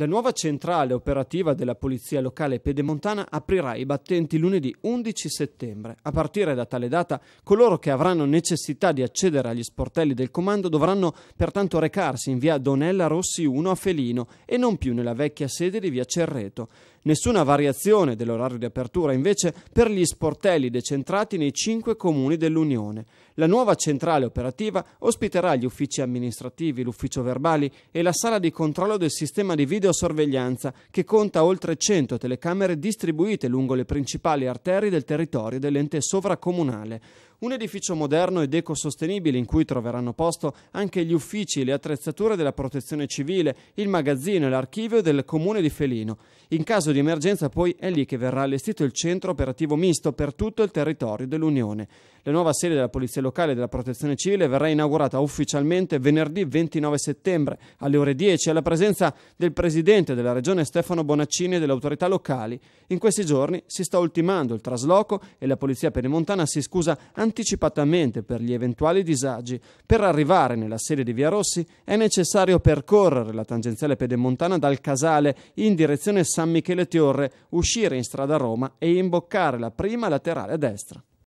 La nuova centrale operativa della Polizia Locale Pedemontana aprirà i battenti lunedì 11 settembre. A partire da tale data, coloro che avranno necessità di accedere agli sportelli del comando dovranno pertanto recarsi in via Donella Rossi 1 a Felino e non più nella vecchia sede di via Cerreto. Nessuna variazione dell'orario di apertura invece per gli sportelli decentrati nei cinque comuni dell'Unione. La nuova centrale operativa ospiterà gli uffici amministrativi, l'ufficio verbali e la sala di controllo del sistema di video videosorveglianza che conta oltre 100 telecamere distribuite lungo le principali arterie del territorio dell'ente sovracomunale. Un edificio moderno ed ecosostenibile in cui troveranno posto anche gli uffici e le attrezzature della protezione civile, il magazzino e l'archivio del comune di Felino. In caso di emergenza poi è lì che verrà allestito il centro operativo misto per tutto il territorio dell'Unione. La nuova sede della Polizia Locale e della Protezione Civile verrà inaugurata ufficialmente venerdì 29 settembre alle ore 10 alla presenza del Presidente della Regione Stefano Bonaccini e delle autorità locali. In questi giorni si sta ultimando il trasloco e la Polizia Penemontana si scusa anche anticipatamente per gli eventuali disagi. Per arrivare nella sede di Via Rossi è necessario percorrere la tangenziale pedemontana dal Casale in direzione San Michele Tiorre, uscire in strada Roma e imboccare la prima laterale a destra.